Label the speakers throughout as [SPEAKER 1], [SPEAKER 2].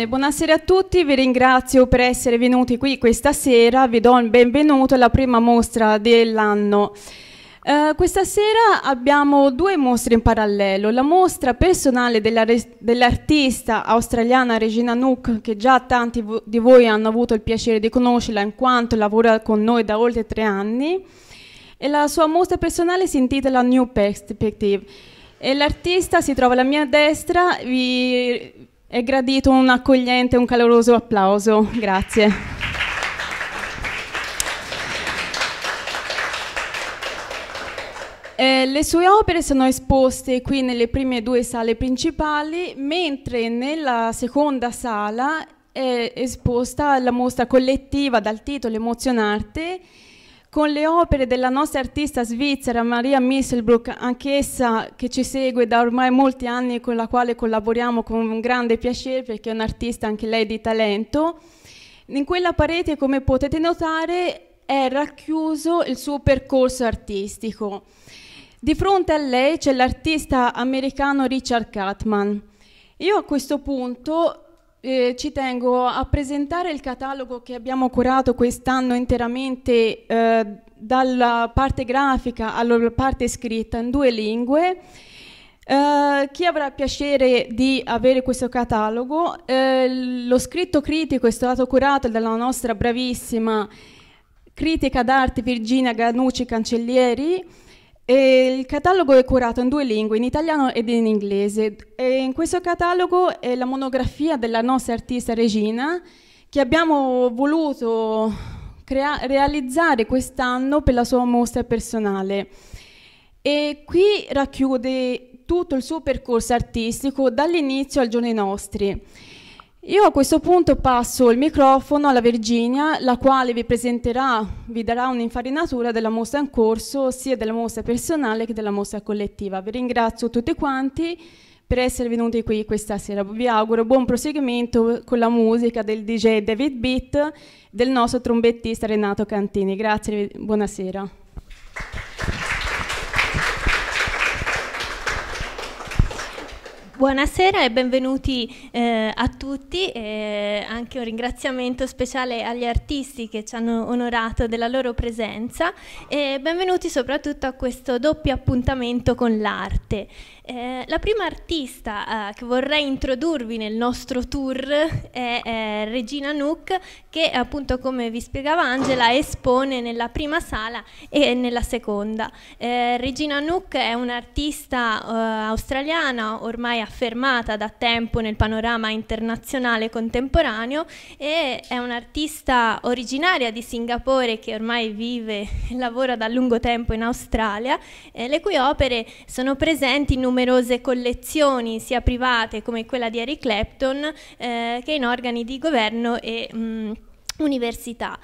[SPEAKER 1] Bene, buonasera a tutti, vi ringrazio per essere venuti qui questa sera, vi do il benvenuto alla prima mostra dell'anno. Uh, questa sera abbiamo due mostre in parallelo, la mostra personale dell'artista australiana Regina Nook, che già tanti vo di voi hanno avuto il piacere di conoscerla in quanto lavora con noi da oltre tre anni, e la sua mostra personale si intitola New Perspective. l'artista si trova alla mia destra, vi è gradito un accogliente, un caloroso applauso. Grazie. Eh, le sue opere sono esposte qui nelle prime due sale principali, mentre nella seconda sala è esposta la mostra collettiva dal titolo Emozionarte con le opere della nostra artista svizzera Maria Misselbrook, anch'essa che ci segue da ormai molti anni e con la quale collaboriamo con un grande piacere perché è un'artista anche lei di talento. In quella parete, come potete notare, è racchiuso il suo percorso artistico. Di fronte a lei c'è l'artista americano Richard Catman. Io a questo punto eh, ci tengo a presentare il catalogo che abbiamo curato quest'anno interamente eh, dalla parte grafica alla parte scritta in due lingue. Uh, chi avrà piacere di avere questo catalogo, uh, lo scritto critico è stato curato dalla nostra bravissima critica d'arte Virginia Ganucci Cancellieri e il catalogo è curato in due lingue, in italiano ed in inglese. E in questo catalogo è la monografia della nostra artista Regina che abbiamo voluto realizzare quest'anno per la sua mostra personale. E qui racchiude tutto il suo percorso artistico dall'inizio ai giorni nostri. Io a questo punto passo il microfono alla Virginia, la quale vi presenterà, vi darà un'infarinatura della mostra in corso, sia della mostra personale che della mostra collettiva. Vi ringrazio tutti quanti per essere venuti qui questa sera. Vi auguro buon proseguimento con la musica del DJ David Beat, del nostro trombettista Renato Cantini. Grazie,
[SPEAKER 2] buonasera. Buonasera e benvenuti eh, a tutti e anche un ringraziamento speciale agli artisti che ci hanno onorato della loro presenza e benvenuti soprattutto a questo doppio appuntamento con l'arte. Eh, la prima artista eh, che vorrei introdurvi nel nostro tour è Regina Nook che appunto come vi spiegava Angela espone nella prima sala e nella seconda. Eh, Regina Nook è un'artista eh, australiana ormai a affermata da tempo nel panorama internazionale contemporaneo e è un'artista originaria di Singapore che ormai vive e lavora da lungo tempo in Australia, eh, le cui opere sono presenti in numerose collezioni, sia private come quella di Eric Clapton, eh, che in organi di governo e mh, mm, università.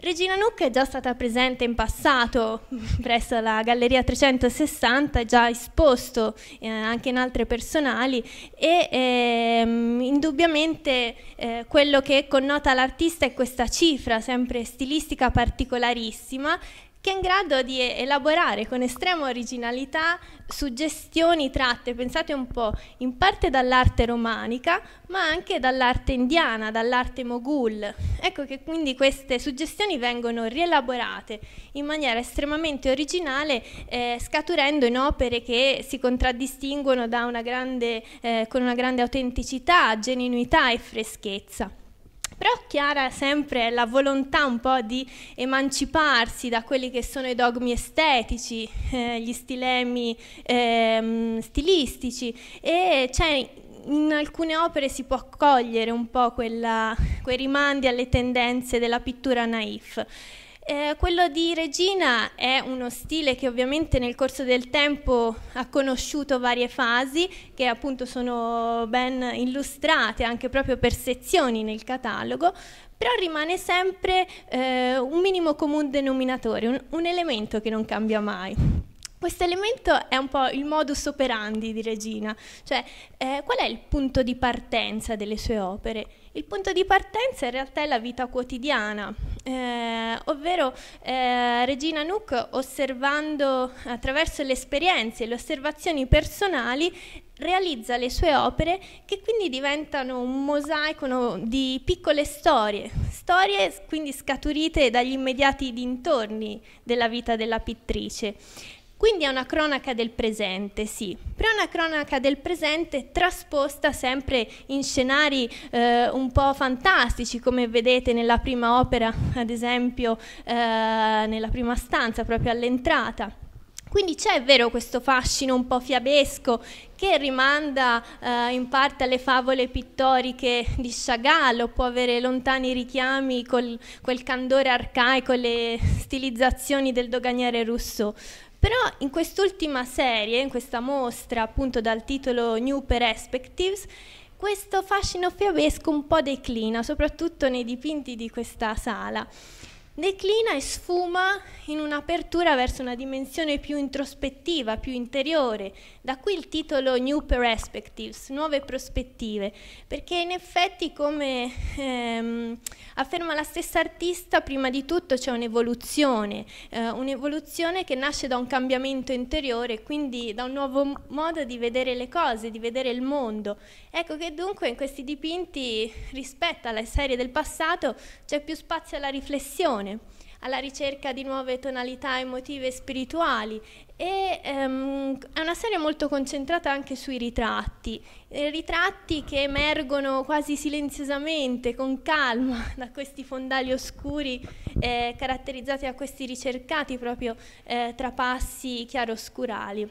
[SPEAKER 2] Regina Nucca è già stata presente in passato presso la Galleria 360, già esposto eh, anche in altre personali e ehm, indubbiamente eh, quello che connota l'artista è questa cifra sempre stilistica particolarissima che è in grado di elaborare con estrema originalità suggestioni tratte, pensate un po', in parte dall'arte romanica, ma anche dall'arte indiana, dall'arte mogul. Ecco che quindi queste suggestioni vengono rielaborate in maniera estremamente originale, eh, scaturendo in opere che si contraddistinguono una grande, eh, con una grande autenticità, genuinità e freschezza. Però Chiara sempre la volontà un po' di emanciparsi da quelli che sono i dogmi estetici, eh, gli stilemi eh, stilistici e c'è in alcune opere si può cogliere un po' quella, quei rimandi alle tendenze della pittura naif. Eh, quello di Regina è uno stile che ovviamente nel corso del tempo ha conosciuto varie fasi che appunto sono ben illustrate anche proprio per sezioni nel catalogo, però rimane sempre eh, un minimo comune denominatore, un, un elemento che non cambia mai. Questo elemento è un po' il modus operandi di Regina, cioè eh, qual è il punto di partenza delle sue opere? Il punto di partenza in realtà è la vita quotidiana, eh, ovvero eh, Regina Nook osservando attraverso le esperienze e le osservazioni personali realizza le sue opere che quindi diventano un mosaico di piccole storie, storie quindi scaturite dagli immediati dintorni della vita della pittrice. Quindi è una cronaca del presente, sì, però è una cronaca del presente trasposta sempre in scenari eh, un po' fantastici, come vedete nella prima opera, ad esempio, eh, nella prima stanza, proprio all'entrata. Quindi c'è, è vero, questo fascino un po' fiabesco che rimanda eh, in parte alle favole pittoriche di Chagall, o può avere lontani richiami col quel candore arcaico, le stilizzazioni del doganiere russo però in quest'ultima serie, in questa mostra appunto dal titolo New Perspectives, questo fascino fiabesco un po' declina, soprattutto nei dipinti di questa sala declina e sfuma in un'apertura verso una dimensione più introspettiva, più interiore, da qui il titolo New Perspectives, nuove prospettive, perché in effetti come ehm, afferma la stessa artista, prima di tutto c'è un'evoluzione, eh, un'evoluzione che nasce da un cambiamento interiore, quindi da un nuovo modo di vedere le cose, di vedere il mondo. Ecco che dunque in questi dipinti rispetto alle serie del passato c'è più spazio alla riflessione, meditazione, alla ricerca di nuove tonalità emotive e spirituali e um, è una serie molto concentrata anche sui ritratti, eh, ritratti che emergono quasi silenziosamente, con calma, da questi fondali oscuri eh, caratterizzati da questi ricercati proprio eh, trapassi chiaroscurali.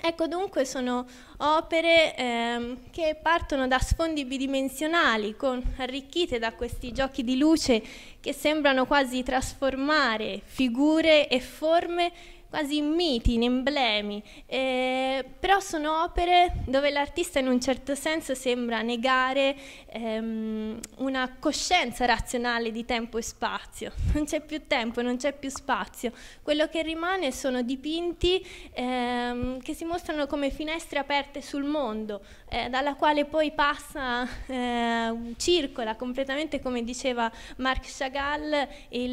[SPEAKER 2] Ecco dunque sono opere ehm, che partono da sfondi bidimensionali, con, arricchite da questi giochi di luce che sembrano quasi trasformare figure e forme quasi in miti, in emblemi, eh, però sono opere dove l'artista in un certo senso sembra negare ehm, una coscienza razionale di tempo e spazio. Non c'è più tempo, non c'è più spazio. Quello che rimane sono dipinti ehm, che si mostrano come finestre aperte sul mondo, eh, dalla quale poi passa, eh, circola completamente, come diceva Marc Chagall, eh,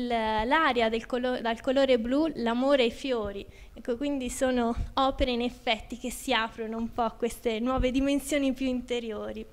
[SPEAKER 2] l'aria colo dal colore blu, l'amore e i fiori autori. Ecco, quindi sono opere in effetti che si aprono un po' a queste nuove dimensioni più interiori.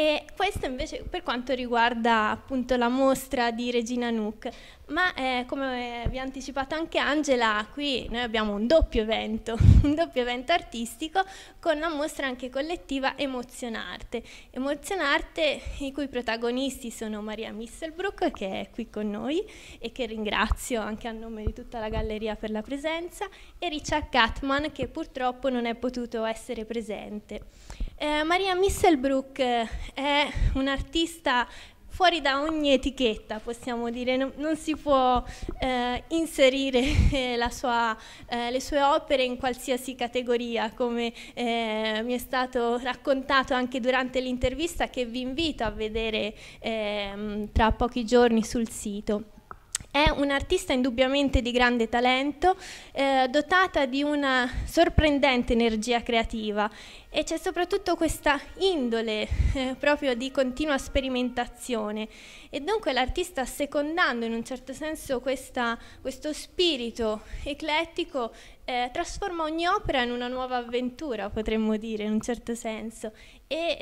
[SPEAKER 2] E questo invece per quanto riguarda appunto la mostra di Regina Nook, ma eh, come vi ha anticipato anche Angela, qui noi abbiamo un doppio evento, un doppio evento artistico con la mostra anche collettiva Emozionarte. Emozionarte i cui protagonisti sono Maria Misselbrook che è qui con noi e che ringrazio anche a nome di tutta la galleria per la presenza e Richard Catman che purtroppo non è potuto essere presente. Eh, Maria Misselbrook eh, è un'artista fuori da ogni etichetta, possiamo dire, non, non si può eh, inserire eh, sua, eh, le sue opere in qualsiasi categoria, come eh, mi è stato raccontato anche durante l'intervista che vi invito a vedere ehm, tra pochi giorni sul sito. È un'artista indubbiamente di grande talento, eh, dotata di una sorprendente energia creativa e c'è soprattutto questa indole eh, proprio di continua sperimentazione e dunque l'artista secondando in un certo senso questa, questo spirito eclettico eh, trasforma ogni opera in una nuova avventura, potremmo dire, in un certo senso. E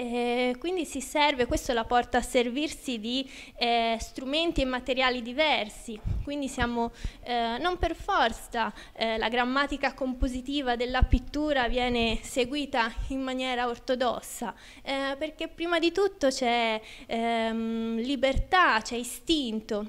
[SPEAKER 2] eh, quindi si serve, questo la porta a servirsi di eh, strumenti e materiali diversi. Quindi siamo eh, non per forza eh, la grammatica compositiva della pittura viene seguita in maniera ortodossa, eh, perché prima di tutto c'è ehm, libertà, c'è istinto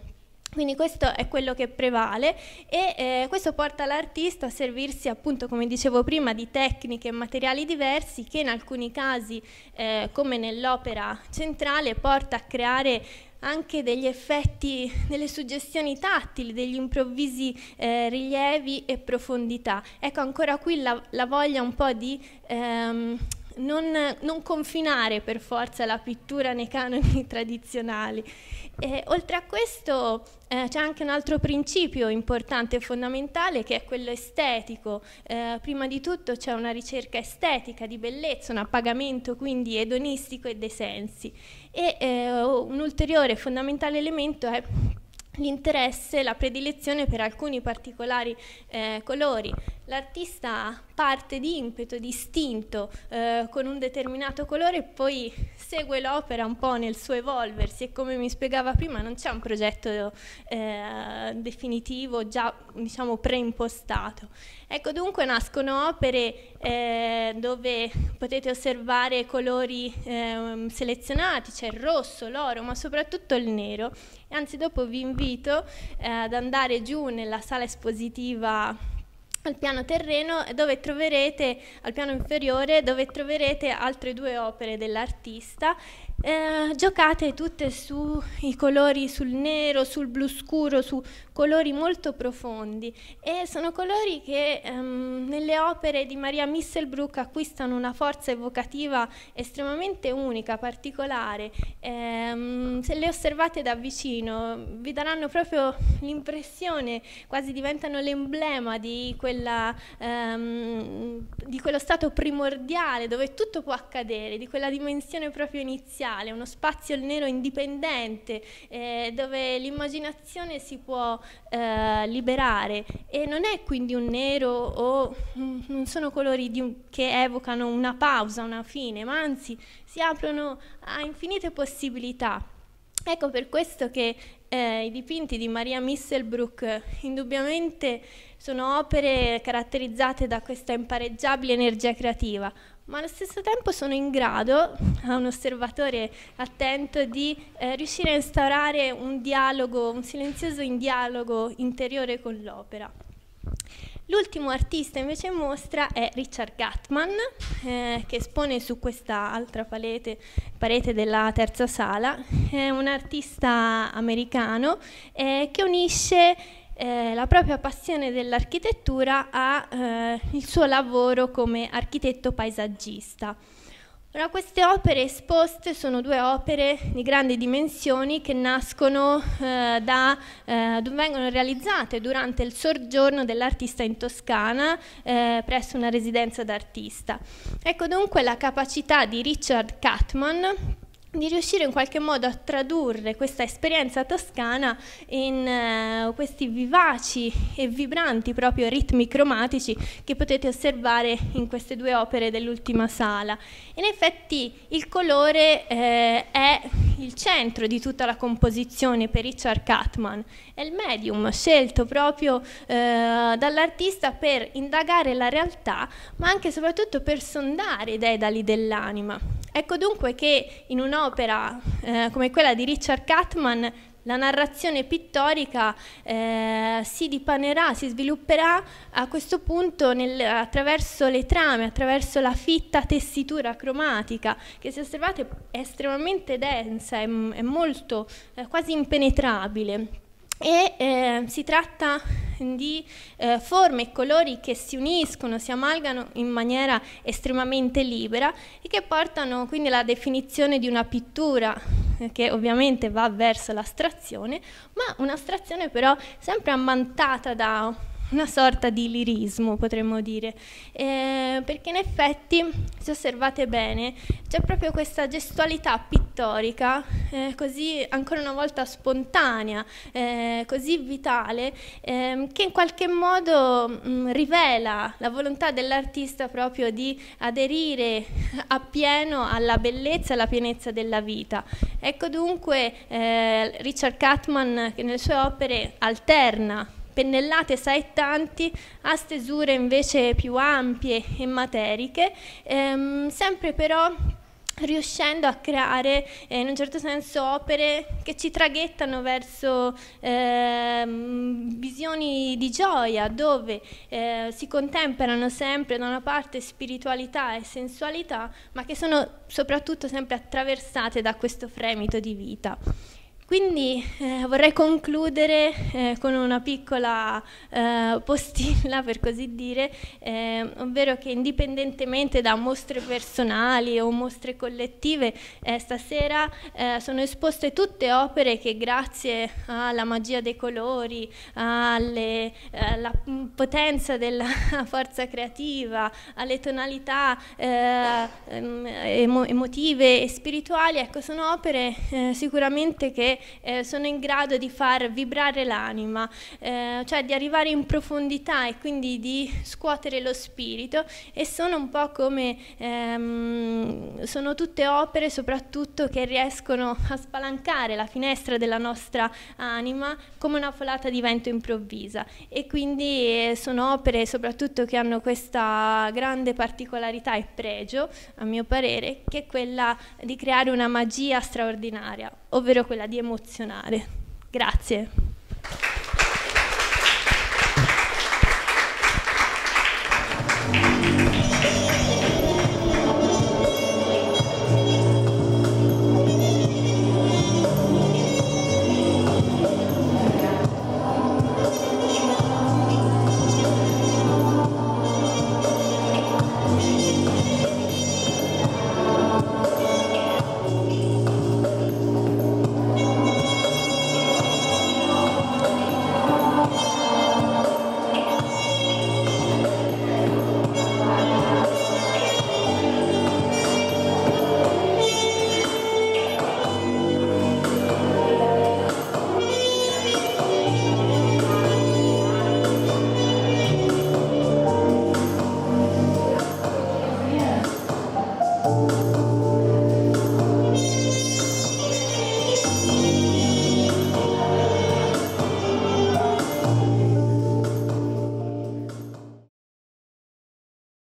[SPEAKER 2] quindi questo è quello che prevale e eh, questo porta l'artista a servirsi appunto come dicevo prima di tecniche e materiali diversi che in alcuni casi eh, come nell'opera centrale porta a creare anche degli effetti, delle suggestioni tattili, degli improvvisi eh, rilievi e profondità. Ecco ancora qui la, la voglia un po' di ehm, non, non, confinare per forza la pittura nei canoni tradizionali. E, oltre a questo eh, c'è anche un altro principio importante e fondamentale che è quello estetico. Eh, prima di tutto c'è una ricerca estetica di bellezza, un appagamento quindi edonistico e dei sensi. E eh, un ulteriore fondamentale elemento è l'interesse, la predilezione per alcuni particolari eh, colori l'artista parte di impeto, di istinto, eh, con un determinato colore e poi segue l'opera un po' nel suo evolversi e come mi spiegava prima non c'è un progetto eh, definitivo già diciamo preimpostato. Ecco dunque nascono opere eh, dove potete osservare colori ehm, selezionati, c'è cioè il rosso, l'oro ma soprattutto il nero. Anzi dopo vi invito eh, ad andare giù nella sala espositiva al piano terreno dove troverete, al piano inferiore, dove troverete altre due opere dell'artista eh, giocate tutte sui colori sul nero, sul blu scuro, su colori molto profondi e sono colori che ehm, nelle opere di Maria Misselbrook acquistano una forza evocativa estremamente unica, particolare. Ehm, se le osservate da vicino vi daranno proprio l'impressione, quasi diventano l'emblema di quel quella, um, di quello stato primordiale dove tutto può accadere, di quella dimensione proprio iniziale, uno spazio nero indipendente eh, dove l'immaginazione si può eh, liberare e non è quindi un nero o mh, non sono colori di, che evocano una pausa, una fine, ma anzi si aprono a infinite possibilità. Ecco per questo che eh, i dipinti di Maria Misselbrook eh, indubbiamente sono opere caratterizzate da questa impareggiabile energia creativa, ma allo stesso tempo sono in grado, a un osservatore attento, di eh, riuscire a instaurare un dialogo, un silenzioso in dialogo interiore con l'opera. L'ultimo artista invece in mostra è Richard Gatman, eh, che espone su questa altra palete, parete della terza sala. È un artista americano eh, che unisce eh, la propria passione dell'architettura al eh, suo lavoro come architetto paesaggista. Allora, queste opere esposte sono due opere di grandi dimensioni che nascono eh, da, eh, vengono realizzate durante il soggiorno dell'artista in Toscana eh, presso una residenza d'artista. Ecco dunque la capacità di Richard Catman di riuscire in qualche modo a tradurre questa esperienza toscana in eh, questi vivaci e vibranti proprio ritmi cromatici che potete osservare in queste due opere dell'ultima sala. In effetti il colore eh, è il centro di tutta la composizione per Richard Catman, è il medium scelto proprio eh, dall'artista per indagare la realtà ma anche e soprattutto per sondare i dedali dell'anima. Ecco dunque che in un'opera eh, come quella di Richard Catman la narrazione pittorica eh, si dipanerà, si svilupperà a questo punto nel, attraverso le trame, attraverso la fitta tessitura cromatica che se osservate è estremamente densa, è, è molto, eh, quasi impenetrabile e eh, si tratta di eh, forme e colori che si uniscono, si amalgano in maniera estremamente libera e che portano quindi alla definizione di una pittura eh, che ovviamente va verso l'astrazione, ma un'astrazione però sempre ammantata da una sorta di lirismo, potremmo dire, eh, perché in effetti, se osservate bene, c'è proprio questa gestualità pittorica, eh, così ancora una volta spontanea, eh, così vitale, ehm, che in qualche modo mh, mm, rivela la volontà dell'artista proprio di aderire appieno alla bellezza e alla pienezza della vita. Ecco dunque eh, Richard Catman che nelle sue opere alterna pennellate saettanti a stesure invece più ampie e materiche, ehm, sempre però riuscendo a creare eh, in un certo senso opere che ci traghettano verso eh, visioni di gioia dove eh, si contemperano sempre da una parte spiritualità e sensualità ma che sono soprattutto sempre attraversate da questo fremito di vita. Quindi eh, vorrei concludere eh, con una piccola eh, postilla, per così dire, eh, ovvero che indipendentemente da mostre personali o mostre collettive, eh, stasera eh, sono esposte tutte opere che grazie alla magia dei colori, alle, alla potenza della forza creativa, alle tonalità ehm, emo emotive e spirituali, ecco, sono opere sicuramente che eh, sono in grado di far vibrare l'anima, eh, cioè di arrivare in profondità e quindi di scuotere lo spirito e sono un po' come, ehm, sono tutte opere soprattutto che riescono a spalancare la finestra della nostra anima come una folata di vento improvvisa e quindi eh, sono opere soprattutto che hanno questa grande particolarità e pregio, a mio parere, che è quella di creare una magia straordinaria, ovvero quella di emozionare emozionare. Grazie.